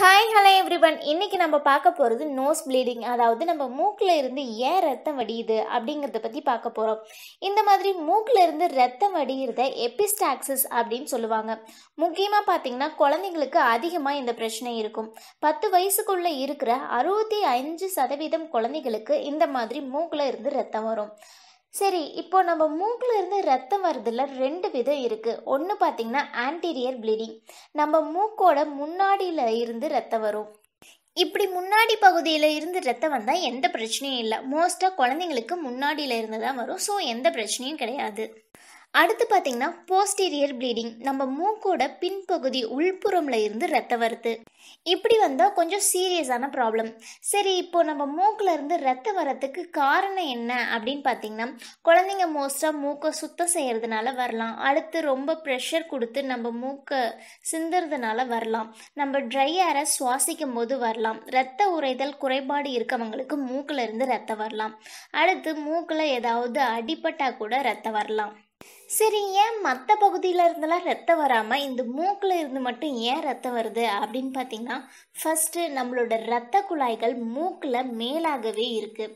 hi hello everyone இன்றைக்கி நம்ம பார்க்க போகிறது நோஸ் ப்ளீடிங் அதாவது நம்ம மூக்கில் இருந்து ஏன் ரத்தம் வடியுது அப்படிங்கிறத பற்றி பார்க்க போகிறோம் இந்த மாதிரி மூக்கில் இருந்து ரத்தம் வடிகிறத எபிஸ்டாக்சஸ் அப்படின்னு சொல்லுவாங்க முக்கியமாக பார்த்தீங்கன்னா குழந்தைங்களுக்கு அதிகமாக இந்த பிரச்சனை இருக்கும் பத்து வயசுக்குள்ளே இருக்கிற அறுபத்தி அஞ்சு சதவீதம் குழந்தைகளுக்கு இந்த மாதிரி மூக்கில் இருந்து ரத்தம் வரும் சரி இப்போ நம்ம மூக்கில் இருந்து ரத்தம் வருதுல ரெண்டு விதம் இருக்கு ஒன்று பார்த்தீங்கன்னா ஆன்டீரியர் ப்ளீடிங் நம்ம மூக்கோட முன்னாடியில் இருந்து ரத்தம் வரும் இப்படி முன்னாடி பகுதியில் இருந்து ரத்தம் வந்தால் எந்த பிரச்சனையும் இல்லை மோஸ்ட்டாக குழந்தைங்களுக்கு முன்னாடியில் இருந்து தான் வரும் ஸோ எந்த பிரச்சனையும் கிடையாது அடுத்து பார்த்தீங்கன்னா போஸ்டீரியர் ப்ளீடிங் நம்ம மூக்கோட பின்பகுதி உள்புறம்ல இருந்து ரத்த வருது இப்படி வந்தால் கொஞ்சம் சீரியஸான ப்ராப்ளம் சரி இப்போ நம்ம மூக்கில் இருந்து ரத்த வரத்துக்கு காரணம் என்ன அப்படின்னு பார்த்தீங்கன்னா குழந்தைங்க மோஸ்ட்டாக மூக்கை சுத்தம் செய்கிறதுனால வரலாம் அடுத்து ரொம்ப ப்ரெஷர் கொடுத்து நம்ம மூக்கை சிந்துறதுனால வரலாம் நம்ம ட்ரை ஏரை சுவாசிக்கும் போது வரலாம் ரத்த உறைதல் குறைபாடு இருக்கவங்களுக்கு மூக்கில் இருந்து ரத்தம் வரலாம் அடுத்து மூக்கில் ஏதாவது அடிப்பட்டால் கூட ரத்தம் வரலாம் சரி ஏன் மற்ற பகுதியில் இருந்தெல்லாம் ரத்தம் வராமல் இந்த மூக்கில் இருந்து மட்டும் ஏன் ரத்தம் வருது அப்படின்னு பார்த்தீங்கன்னா ஃபஸ்ட்டு நம்மளோட ரத்த குழாய்கள் மூக்கில் மேலாகவே இருக்குது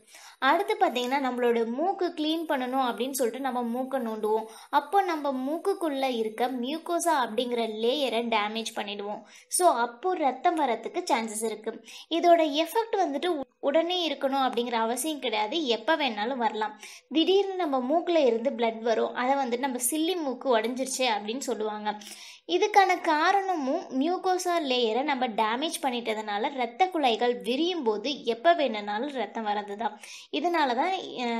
அடுத்து பார்த்தீங்கன்னா நம்மளோட மூக்கு க்ளீன் பண்ணணும் அப்படின்னு சொல்லிட்டு நம்ம மூக்கை நோண்டுவோம் அப்போ நம்ம மூக்குக்குள்ளே இருக்க மியூக்கோசா அப்படிங்கிற லேயரை டேமேஜ் பண்ணிடுவோம் ஸோ அப்போது ரத்தம் வரத்துக்கு சான்சஸ் இருக்குது இதோட எஃபெக்ட் வந்துட்டு உடனே இருக்கணும் அப்படிங்கிற அவசியம் கிடையாது எப்போ வேணாலும் வரலாம் திடீர்னு நம்ம மூக்கில் இருந்து பிளட் வரும் அதை வந்துட்டு நம்ம சில்லி மூக்கு உடஞ்சிருச்சு அப்படின்னு சொல்லுவாங்க இதுக்கான காரணமும் மியூகோசா லேயரை நம்ம டேமேஜ் பண்ணிட்டதுனால ரத்த குழாய்கள் விரியும் போது எப்போ வேணுனாலும் ரத்தம் வர்றது தான் இதனால தான்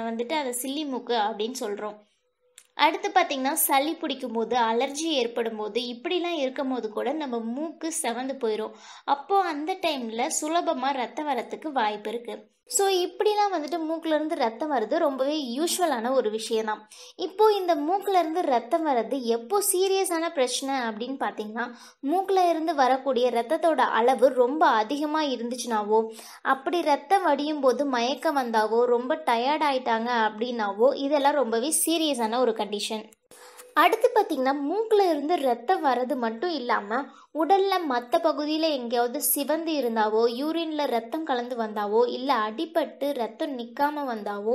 வந்துட்டு அதை சில்லி மூக்கு அப்படின்னு சொல்கிறோம் அடுத்து பார்த்தீங்கன்னா சளி பிடிக்கும் போது அலர்ஜி ஏற்படும் போது இப்படிலாம் இருக்கும் போது கூட நம்ம மூக்கு செவந்து போயிடும் அப்போது அந்த டைமில் சுலபமாக ரத்தம் வரத்துக்கு வாய்ப்பு இருக்குது ஸோ இப்படிலாம் வந்துட்டு மூக்கிலேருந்து ரத்தம் வர்றது ரொம்பவே யூஸ்வலான ஒரு விஷயம்தான் இப்போது இந்த மூக்கிலேருந்து ரத்தம் வர்றது எப்போ சீரியஸான பிரச்சனை அப்படின்னு பார்த்தீங்கன்னா மூக்கில் இருந்து வரக்கூடிய ரத்தத்தோட அளவு ரொம்ப அதிகமாக இருந்துச்சுனாவோ அப்படி ரத்தம் வடியும் போது மயக்கம் வந்தாவோ ரொம்ப டயர்ட் ஆயிட்டாங்க அப்படின்னாவோ இதெல்லாம் ரொம்பவே சீரியஸான ஒரு கண்டிஷன் அடுத்து பார்த்திங்கன்னா மூக்கில் இருந்து ரத்தம் வர்றது மட்டும் இல்லாமல் உடலில் மற்ற பகுதியில் எங்கேயாவது சிவந்து இருந்தாவோ யூரின்ல ரத்தம் கலந்து வந்தாவோ இல்லை அடிபட்டு ரத்தம் நிக்காம வந்தாவோ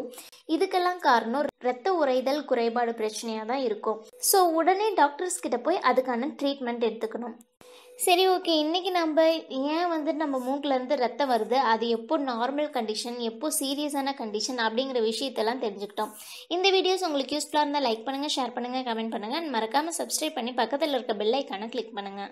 இதுக்கெல்லாம் காரணம் ரத்த உறைதல் குறைபாடு பிரச்சனையாக தான் இருக்கும் ஸோ உடனே டாக்டர்ஸ் கிட்ட போய் அதுக்கான ட்ரீட்மெண்ட் எடுத்துக்கணும் சரி ஓகே இன்றைக்கி நம்ம ஏன் வந்து நம்ம மூக்கிலேருந்து ரத்தம் வருது அது எப்போ நார்மல் கண்டிஷன் எப்போ சீரியஸான கண்டிஷன் அப்படிங்கிற விஷயத்தெல்லாம் தெரிஞ்சுக்கிட்டோம் இந்த வீடியோஸ் உங்களுக்கு யூஸ்ஃபுல்லாக இருந்தால் லைக் பண்ணுங்கள் ஷேர் பண்ணுங்கள் கமெண்ட் பண்ணுங்கள் மறக்காமல் சப்ஸ்கிரைப் பண்ணி பக்கத்தில் இருக்க பெல்லைக்கான கிளிக் பண்ணுங்கள்